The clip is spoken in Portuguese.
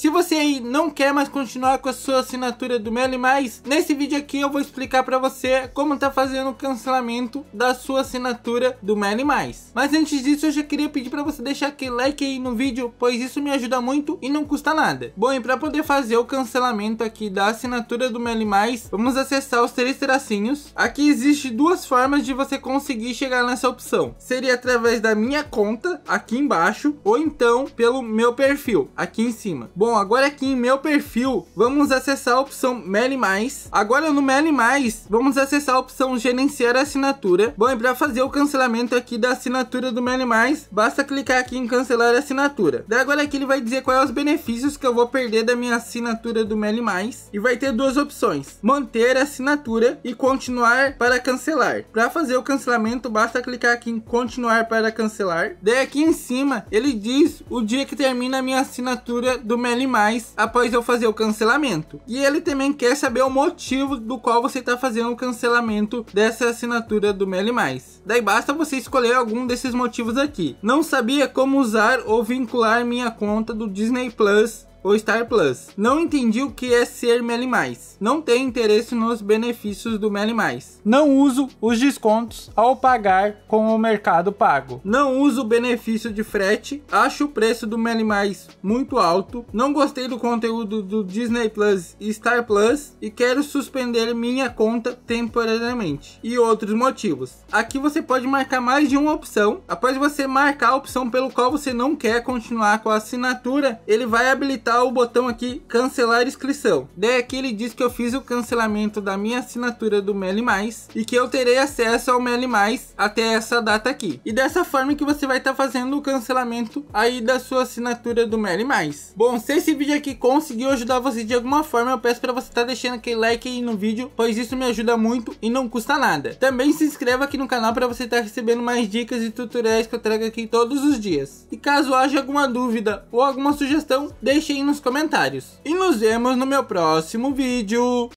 Se você aí não quer mais continuar com a sua assinatura do Meli Mais, nesse vídeo aqui eu vou explicar para você como tá fazendo o cancelamento da sua assinatura do Meli Mais. Mas antes disso eu já queria pedir para você deixar aquele like aí no vídeo, pois isso me ajuda muito e não custa nada. Bom, e para poder fazer o cancelamento aqui da assinatura do Meli Mais, vamos acessar os três tracinhos. Aqui existe duas formas de você conseguir chegar nessa opção. Seria através da minha conta, aqui embaixo, ou então pelo meu perfil, aqui em cima. Bom, Bom, agora aqui em meu perfil, vamos acessar a opção Meli Mais. Agora no Meli Mais, vamos acessar a opção Gerenciar assinatura. Bom, e para fazer o cancelamento aqui da assinatura do Meli Mais, basta clicar aqui em Cancelar assinatura. Daí agora aqui ele vai dizer quais os benefícios que eu vou perder da minha assinatura do Meli Mais. E vai ter duas opções, manter a assinatura e continuar para cancelar. Para fazer o cancelamento, basta clicar aqui em Continuar para cancelar. Daí aqui em cima, ele diz o dia que termina a minha assinatura do Meli animais após eu fazer o cancelamento. E ele também quer saber o motivo do qual você está fazendo o cancelamento dessa assinatura do Meli Mais. Daí basta você escolher algum desses motivos aqui. Não sabia como usar ou vincular minha conta do Disney Plus ou Star Plus. Não entendi o que é ser Meli Mais. Não tenho interesse nos benefícios do Meli Mais. Não uso os descontos ao pagar com o mercado pago. Não uso o benefício de frete. Acho o preço do Meli Mais muito alto. Não gostei do conteúdo do Disney Plus e Star Plus e quero suspender minha conta temporariamente. E outros motivos. Aqui você pode marcar mais de uma opção. Após você marcar a opção pelo qual você não quer continuar com a assinatura, ele vai habilitar apertar o botão aqui cancelar inscrição. Daí aqui ele diz que eu fiz o cancelamento da minha assinatura do Meli Mais e que eu terei acesso ao Meli Mais até essa data aqui. E dessa forma que você vai estar tá fazendo o cancelamento aí da sua assinatura do Meli Mais. Bom, se esse vídeo aqui conseguiu ajudar você de alguma forma, eu peço para você estar tá deixando aquele like aí no vídeo, pois isso me ajuda muito e não custa nada. Também se inscreva aqui no canal para você estar tá recebendo mais dicas e tutoriais que eu trago aqui todos os dias. E caso haja alguma dúvida ou alguma sugestão, deixem nos comentários. E nos vemos no meu próximo vídeo.